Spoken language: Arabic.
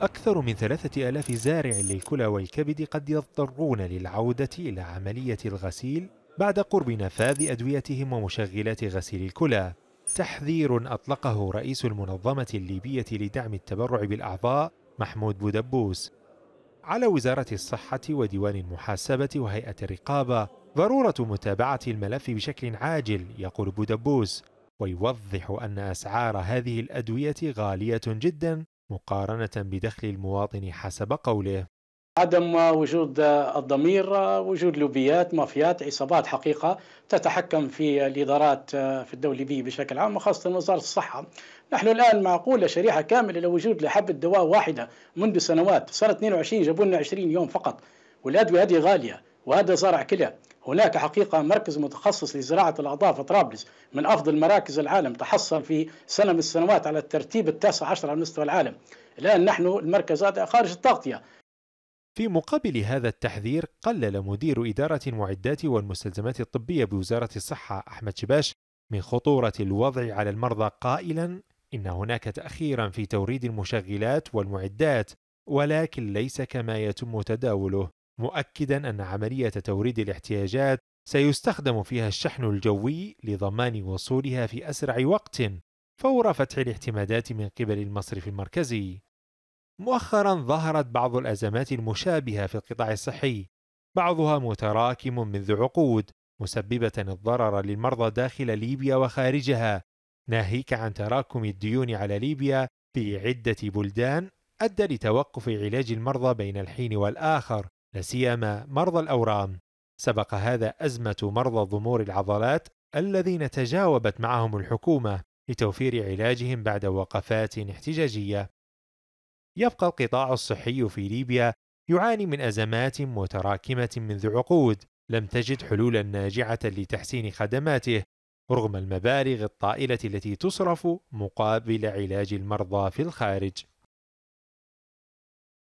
أكثر من ثلاثة آلاف زارع للكلى والكبد قد يضطرون للعودة إلى عملية الغسيل بعد قرب نفاذ أدويتهم ومشغلات غسيل الكلى تحذير أطلقه رئيس المنظمة الليبية لدعم التبرع بالأعضاء محمود بودبوس على وزارة الصحة وديوان المحاسبة وهيئة الرقابة ضرورة متابعة الملف بشكل عاجل يقول بودبوس ويوضح أن أسعار هذه الأدوية غالية جدا مقارنة بدخل المواطن حسب قوله عدم وجود الضمير وجود لوبيات مافيات عصابات حقيقة تتحكم في الإدارات في الدولة بي بشكل عام وخاصة وزارة الصحة نحن الآن معقولة شريحة كاملة لوجود لحبة دواء واحدة منذ سنوات سنة 22 جابوا لنا 20 يوم فقط والأدوية هذه غالية وهذا زرع كلى هناك حقيقة مركز متخصص لزراعة الأعضاء في طرابلس من أفضل مراكز العالم تحصل في سنة من السنوات على الترتيب التاسع عشر على مستوى العالم الآن نحن المركز هذا خارج التغطية في مقابل هذا التحذير قلل مدير إدارة المعدات والمستلزمات الطبية بوزارة الصحة أحمد شباش من خطورة الوضع على المرضى قائلا إن هناك تأخيرا في توريد المشغلات والمعدات ولكن ليس كما يتم تداوله مؤكدا أن عملية توريد الاحتياجات سيستخدم فيها الشحن الجوي لضمان وصولها في أسرع وقت فور فتح الاعتمادات من قبل المصرف المركزي. مؤخرا ظهرت بعض الأزمات المشابهة في القطاع الصحي، بعضها متراكم منذ عقود، مسببة الضرر للمرضى داخل ليبيا وخارجها، ناهيك عن تراكم الديون على ليبيا في عدة بلدان أدى لتوقف علاج المرضى بين الحين والآخر، لاسيما مرضى الاورام سبق هذا ازمه مرضى ضمور العضلات الذين تجاوبت معهم الحكومه لتوفير علاجهم بعد وقفات احتجاجيه يبقى القطاع الصحي في ليبيا يعاني من ازمات متراكمه منذ عقود لم تجد حلولا ناجعه لتحسين خدماته رغم المبالغ الطائله التي تصرف مقابل علاج المرضى في الخارج